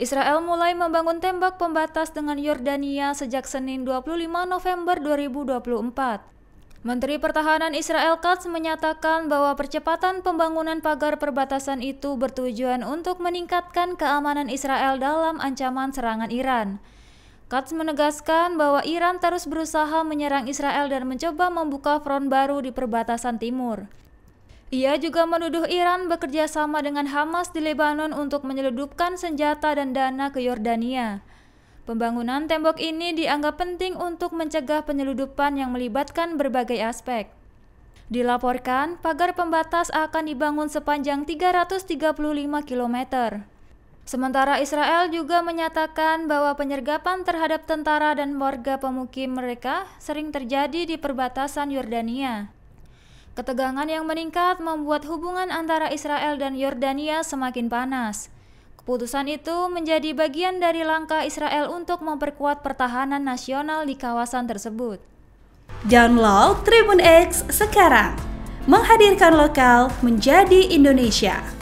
Israel mulai membangun tembok pembatas dengan Yordania sejak Senin 25 November 2024. Menteri Pertahanan Israel Katz menyatakan bahwa percepatan pembangunan pagar perbatasan itu bertujuan untuk meningkatkan keamanan Israel dalam ancaman serangan Iran. Katz menegaskan bahwa Iran terus berusaha menyerang Israel dan mencoba membuka front baru di perbatasan timur. Ia juga menuduh Iran bekerja sama dengan Hamas di Lebanon untuk menyeludupkan senjata dan dana ke Yordania. Pembangunan tembok ini dianggap penting untuk mencegah penyeludupan yang melibatkan berbagai aspek. Dilaporkan, pagar pembatas akan dibangun sepanjang 335 km. Sementara Israel juga menyatakan bahwa penyergapan terhadap tentara dan warga pemukim mereka sering terjadi di perbatasan Yordania. Ketegangan yang meningkat membuat hubungan antara Israel dan Yordania semakin panas. Keputusan itu menjadi bagian dari langkah Israel untuk memperkuat pertahanan nasional di kawasan tersebut. Download Tribun X sekarang, menghadirkan lokal menjadi Indonesia.